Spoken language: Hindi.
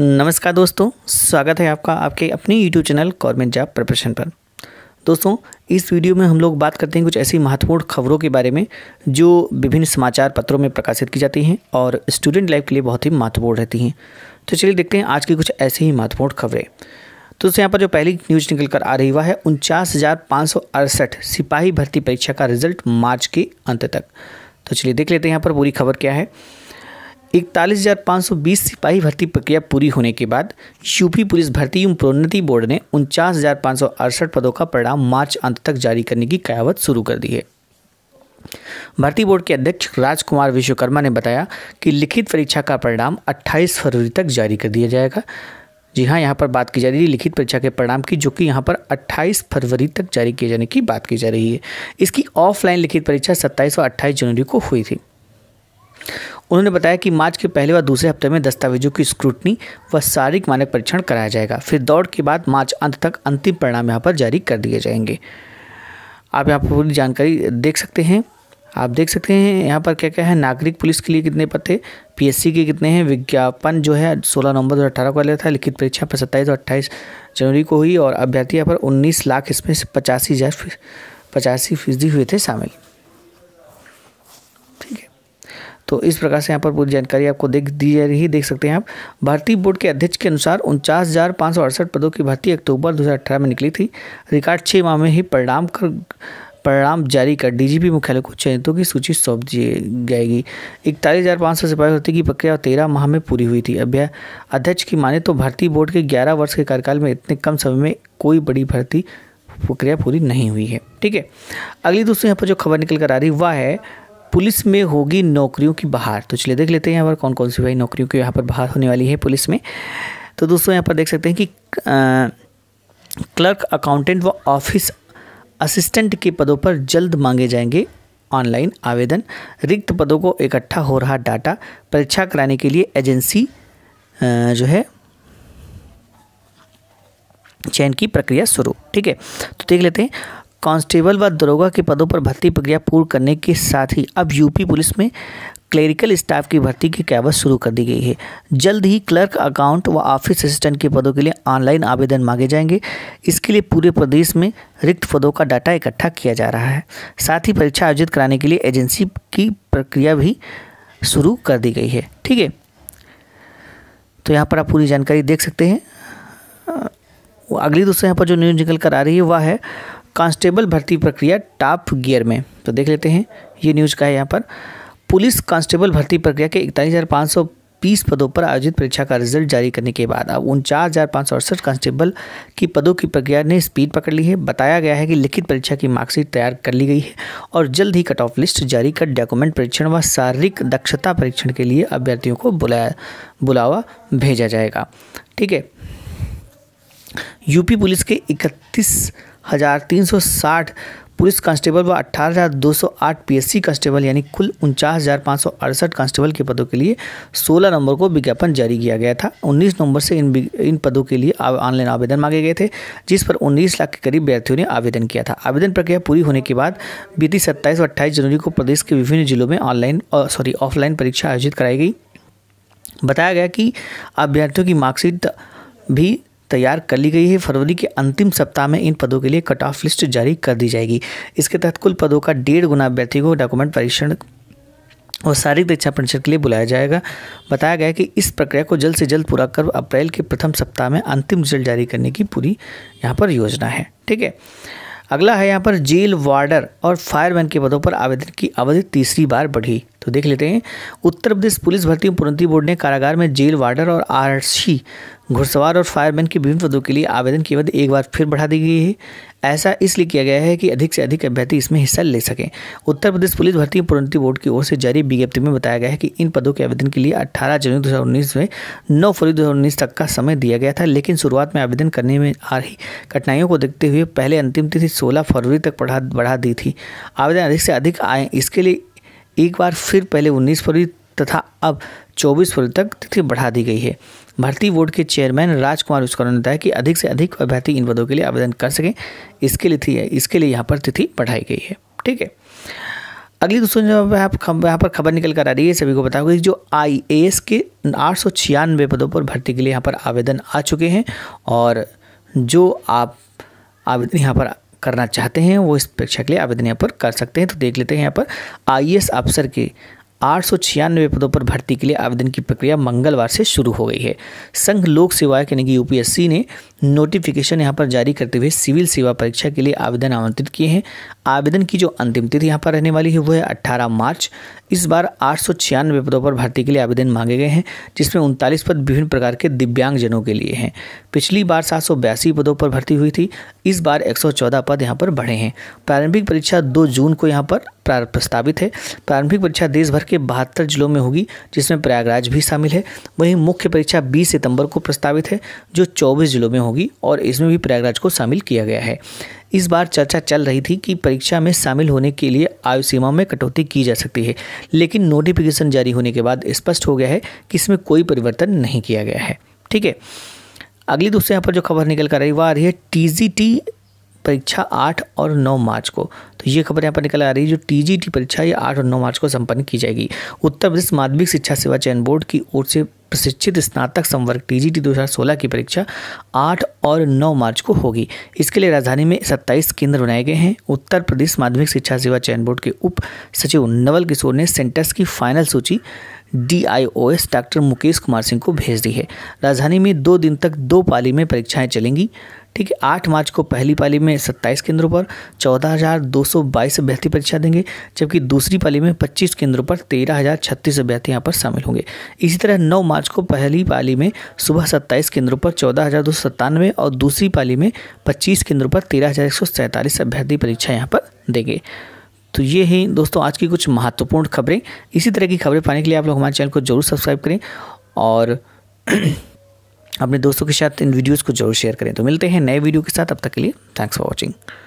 नमस्कार दोस्तों स्वागत है आपका आपके अपने YouTube channel government job preparation पर दोस्तों इस वीडियो में हम लोग बात करते हैं कुछ ऐसी महत्वपूर्ण खबरों के बारे में जो विभिन्न समाचार पत्रों में प्रकाशित की जाती हैं और स्टूडेंट लाइफ के लिए बहुत ही महत्वपूर्ण रहती हैं तो चलिए देखते हैं आज की कुछ ऐसी ही महत्वपूर्ण खबरें तो दोस्तों यहाँ पर जो पहली न्यूज़ निकल कर आ रही हुआ है उनचास सिपाही भर्ती परीक्षा का रिजल्ट मार्च के अंत तक तो चलिए देख लेते हैं यहाँ पर पूरी खबर क्या है इकतालीस सिपाही भर्ती प्रक्रिया पूरी होने के बाद यूपी पुलिस भर्ती एवं प्रोन्नति बोर्ड ने उनचास पदों का परिणाम मार्च अंत तक जारी करने की कयावत शुरू कर दी है भर्ती बोर्ड के अध्यक्ष राजकुमार विश्वकर्मा ने बताया कि लिखित परीक्षा का परिणाम 28 फरवरी तक जारी कर दिया जाएगा जी हाँ यहाँ पर बात की जा रही है लिखित परीक्षा के परिणाम की जो कि यहाँ पर 28 फरवरी तक जारी किए जाने की बात की जा रही है इसकी ऑफलाइन लिखित परीक्षा 27 और 28 जनवरी को हुई थी उन्होंने बताया कि मार्च के पहले व दूसरे हफ्ते में दस्तावेजों की स्क्रूटनी व शारीरिक मानक परीक्षण कराया जाएगा फिर दौड़ के बाद मार्च अंत तक अंतिम परिणाम यहाँ पर जारी कर दिए जाएंगे आप यहाँ पर पूरी जानकारी देख सकते हैं आप देख सकते हैं यहाँ पर क्या क्या है नागरिक पुलिस के लिए कितने पद थे पी के कितने हैं विज्ञापन जो है 16 नवंबर 2018 को लिया था लिखित परीक्षा पर सत्ताईस और अट्ठाईस जनवरी को हुई और अभ्यर्थी यहाँ पर 19 लाख इसमें से पचासी हज़ार पचासी फीसदी हुए थे शामिल तो इस प्रकार से यहाँ पर पूरी जानकारी आपको देख दी जा रही देख सकते हैं आप भारतीय बोर्ड के अध्यक्ष के अनुसार उनचास हज़ार पाँच सौ अड़सठ पदों की भर्ती अक्टूबर दो हज़ार अठारह में निकली थी रिकॉर्ड छः माह में ही परिणाम कर परिणाम जारी कर डीजीपी मुख्यालय को चयनितों की सूची सौंप दी जाएगी इकतालीस हज़ार पाँच सौ सिपाही भर्ती की प्रक्रिया तेरह माह में पूरी हुई थी अभ्या अध्यक्ष की माने तो भर्ती बोर्ड के ग्यारह वर्ष के कार्यकाल में इतने कम समय में कोई बड़ी भर्ती प्रक्रिया पूरी नहीं हुई है ठीक है अगली दोस्तों यहाँ पर जो खबर निकल कर आ रही वह है पुलिस में होगी नौकरियों की बहार तो चलिए देख लेते हैं यहाँ पर कौन कौन सी भाई नौकरियों की यहाँ पर बाहर होने वाली है पुलिस में तो दोस्तों यहाँ पर देख सकते हैं कि क्लर्क अकाउंटेंट व ऑफिस असिस्टेंट के पदों पर जल्द मांगे जाएंगे ऑनलाइन आवेदन रिक्त पदों को इकट्ठा हो रहा डाटा परीक्षा कराने के लिए एजेंसी जो है चयन की प्रक्रिया शुरू ठीक है तो देख लेते हैं कांस्टेबल व दरोगा के पदों पर भर्ती प्रक्रिया पूर्ण करने के साथ ही अब यूपी पुलिस में क्लरिकल स्टाफ की भर्ती की कैवस शुरू कर दी गई है जल्द ही क्लर्क अकाउंट व ऑफिस असिस्टेंट के पदों के लिए ऑनलाइन आवेदन मांगे जाएंगे इसके लिए पूरे प्रदेश में रिक्त पदों का डाटा इकट्ठा किया जा रहा है साथ ही परीक्षा आयोजित कराने के लिए एजेंसी की प्रक्रिया भी शुरू कर दी गई है ठीक है तो यहाँ पर आप पूरी जानकारी देख सकते हैं अगली दोस्तों यहाँ पर जो न्यूज़ निकल कर आ रही है वह है कांस्टेबल भर्ती प्रक्रिया टॉप गियर में तो देख लेते हैं ये न्यूज़ का है यहाँ पर पुलिस कांस्टेबल भर्ती प्रक्रिया के इकतालीस हज़ार सौ बीस पदों पर आयोजित परीक्षा का रिजल्ट जारी करने के बाद अब उनचास हज़ार सौ अड़सठ कांस्टेबल की पदों की प्रक्रिया ने स्पीड पकड़ ली है बताया गया है कि लिखित परीक्षा की मार्कशीट तैयार कर ली गई है और जल्द ही कट ऑफ लिस्ट जारी कर डॉक्यूमेंट परीक्षण व शारीरिक दक्षता परीक्षण के लिए अभ्यर्थियों को बुलाया बुलावा भेजा जाएगा ठीक है यूपी पुलिस के इकतीस हज़ार तीन सौ साठ पुलिस कांस्टेबल व अट्ठारह हज़ार दो सौ आठ पी एस सी कांस्टेबल यानी कुल उनचास हज़ार पाँच सौ अड़सठ कांस्टेबल के पदों के लिए सोलह नवंबर को विज्ञापन जारी किया गया था उन्नीस नवंबर से इन इन पदों के लिए ऑनलाइन आवेदन मांगे गए थे जिस पर उन्नीस लाख के करीब व्यर्थियों ने आवेदन किया था आवेदन प्रक्रिया पूरी होने के बाद बीती सत्ताईस और अट्ठाईस जनवरी को प्रदेश के विभिन्न जिलों में ऑनलाइन सॉरी ऑफलाइन परीक्षा आयोजित कराई गई बताया गया कि अभ्यर्थियों की मार्कशीट भी तैयार कर ली गई है फरवरी के अंतिम सप्ताह में इन पदों के लिए कट ऑफ लिस्ट जारी कर दी जाएगी इसके तहत कुल पदों का डेढ़ गुना अभ्यर्थी को डॉक्यूमेंट परीक्षण और शारीरिक दीक्षा परीक्षण के लिए बुलाया जाएगा बताया गया कि इस प्रक्रिया को जल्द से जल्द पूरा कर अप्रैल के प्रथम सप्ताह में अंतिम रिजल्ट जारी करने की पूरी यहाँ पर योजना है ठीक है अगला है यहाँ पर जेल वार्डर और फायरमैन के पदों पर आवेदन की अवधि तीसरी बार बढ़ी तो देख लेते हैं उत्तर प्रदेश पुलिस भर्ती प्रोन्नति बोर्ड ने कारागार में जेल वार्डर और आर घुड़सवार और फायरमैन की विभिन्न पदों के लिए आवेदन की अवधि एक बार फिर बढ़ा दी गई है ऐसा इसलिए किया गया है कि अधिक से अधिक अभ्यर्थी इसमें हिस्सा ले सकें उत्तर प्रदेश पुलिस भर्ती प्रोन्नति बोर्ड की ओर से जारी विज्ञप्ति में बताया गया है कि इन पदों के आवेदन के लिए 18 जनवरी 2019 में 9 फरवरी 2019 तक का समय दिया गया था लेकिन शुरुआत में आवेदन करने में आ रही कठिनाइयों को देखते हुए पहले अंतिम तिथि सोलह फरवरी तक बढ़ा बढ़ा दी थी आवेदन अधिक से अधिक आए इसके लिए एक बार फिर पहले 19 फरवरी तथा अब 24 फरवरी तक तिथि बढ़ा दी गई है भर्ती बोर्ड के चेयरमैन राजकुमार विश्वकर्मा ने बताया कि अधिक से अधिक अभ्यर्थी इन पदों के लिए आवेदन कर सकें इसके लिए थी इसके लिए यहाँ पर तिथि बढ़ाई गई है ठीक है अगली आप यहाँ पर खबर निकल कर आ रही है सभी को बताओ कि जो आई के आठ सौ छियानवे पदों पर भर्ती के लिए यहाँ पर आवेदन आ चुके हैं और जो आप आवेदन यहाँ पर करना चाहते हैं वो इस परीक्षा के लिए आवेदन यहाँ पर कर सकते हैं तो देख लेते हैं यहाँ पर आई अफसर की आठ सौ छियानवे पदों पर भर्ती के लिए आवेदन की प्रक्रिया मंगलवार से शुरू हो गई है संघ लोक सेवा यानी कि यूपीएससी ने नोटिफिकेशन यहाँ पर जारी करते हुए सिविल सेवा परीक्षा के लिए आवेदन आमंत्रित किए हैं आवेदन की जो अंतिम तिथि यहाँ पर रहने वाली है वो है अट्ठारह मार्च इस बार आठ सौ छियानवे पदों पर भर्ती के लिए आवेदन मांगे गए हैं जिसमें उनतालीस पद विभिन्न प्रकार के दिव्यांगजनों के लिए हैं पिछली बार सात सौ बयासी पदों पर भर्ती हुई थी इस बार एक सौ चौदह पद यहाँ पर बढ़े हैं प्रारंभिक परीक्षा दो जून को यहाँ पर प्रस्तावित है प्रारंभिक परीक्षा देश भर के बहत्तर जिलों में होगी जिसमें प्रयागराज भी शामिल है वहीं मुख्य परीक्षा 20 सितंबर को प्रस्तावित है जो 24 जिलों में होगी और इसमें भी प्रयागराज को शामिल किया गया है इस बार चर्चा चल रही थी कि परीक्षा में शामिल होने के लिए आयु सीमा में कटौती की जा सकती है लेकिन नोटिफिकेशन जारी होने के बाद स्पष्ट हो गया है कि इसमें कोई परिवर्तन नहीं किया गया है ठीक है अगली दोस्तों यहाँ पर जो खबर निकल कर रही वह आ रही है टी परीक्षा आठ और नौ मार्च को तो ये खबर यहाँ पर निकल आ रही है जो टीजीटी परीक्षा ये आठ और नौ मार्च को संपन्न की जाएगी उत्तर प्रदेश माध्यमिक शिक्षा सेवा चयन बोर्ड की ओर से प्रशिक्षित स्नातक संवर्ग टीजीटी 2016 की परीक्षा 8 और 9 मार्च को होगी इसके लिए राजधानी में 27 केंद्र बनाए गए हैं उत्तर प्रदेश माध्यमिक शिक्षा सेवा चयन बोर्ड के उप सचिव नवल किशोर ने सेंटर्स की फाइनल सूची डीआईओएस डॉक्टर मुकेश कुमार सिंह को भेज दी है राजधानी में दो दिन तक दो पाली में परीक्षाएं चलेंगी ठीक है आठ मार्च को पहली पाली में सत्ताईस केंद्रों पर चौदह हज़ार दो सौ बाईस अभ्यर्थी परीक्षा देंगे जबकि दूसरी पाली में पच्चीस केंद्रों पर तेरह हज़ार छत्तीस अभ्यर्थी यहाँ पर शामिल होंगे इसी तरह नौ मार्च को पहली पाली में सुबह सत्ताईस केंद्रों पर चौदह हज़ार दो सौ सत्तानवे और दूसरी पाली में पच्चीस केंद्रों पर तेरह हज़ार एक सौ सैंतालीस अभ्यर्थी परीक्षा यहाँ पर देंगे तो ये ही दोस्तों आज की कुछ महत्वपूर्ण खबरें इसी तरह की खबरें पाने के लिए आप लोग हमारे चैनल को जरूर सब्सक्राइब करें और अपने दोस्तों के साथ इन वीडियोज़ को जरूर शेयर करें तो मिलते हैं नए वीडियो के साथ अब तक के लिए थैंक्स फॉर वॉचिंग